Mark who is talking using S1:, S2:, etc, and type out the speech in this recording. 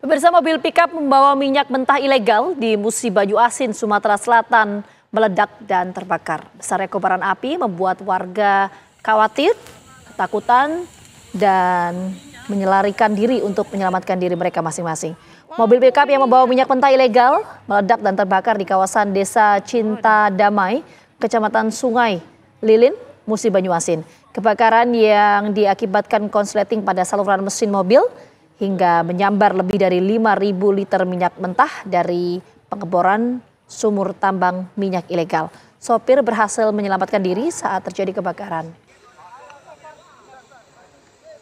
S1: Pemirsa mobil pickup membawa minyak mentah ilegal di Musi Banyu Asin, Sumatera Selatan meledak dan terbakar. Besarnya kobaran api membuat warga khawatir, ketakutan, dan menyelarikan diri untuk menyelamatkan diri mereka masing-masing. Mobil pickup yang membawa minyak mentah ilegal meledak dan terbakar di kawasan Desa Cinta Damai, Kecamatan Sungai Lilin, Musi Banyu Asin. Kebakaran yang diakibatkan konsleting pada saluran mesin mobil hingga menyambar lebih dari 5.000 liter minyak mentah dari pengeboran sumur tambang minyak ilegal. Sopir berhasil menyelamatkan diri saat terjadi kebakaran.